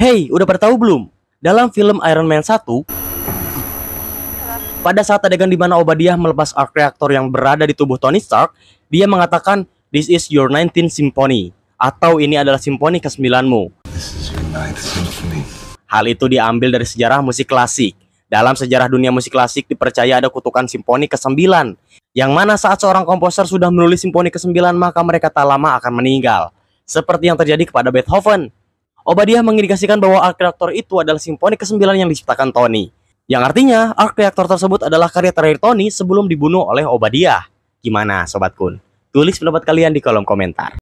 Hey, udah pernah tahu belum? Dalam film Iron Man 1, pada saat adegan di mana Obadiah melepas arc reaktor yang berada di tubuh Tony Stark, dia mengatakan, "This is your 19th symphony" atau ini adalah simfoni ke-9-mu. Hal itu diambil dari sejarah musik klasik. Dalam sejarah dunia musik klasik dipercaya ada kutukan simfoni ke-9, yang mana saat seorang komposer sudah menulis simfoni ke-9 maka mereka tak lama akan meninggal. Seperti yang terjadi kepada Beethoven, Obadiah mengindikasikan bahwa arc Reactor itu adalah simfoni ke-9 yang diciptakan Tony. Yang artinya, arc Reactor tersebut adalah karya terakhir Tony sebelum dibunuh oleh Obadiah. Gimana Sobat Kun? Tulis pendapat kalian di kolom komentar.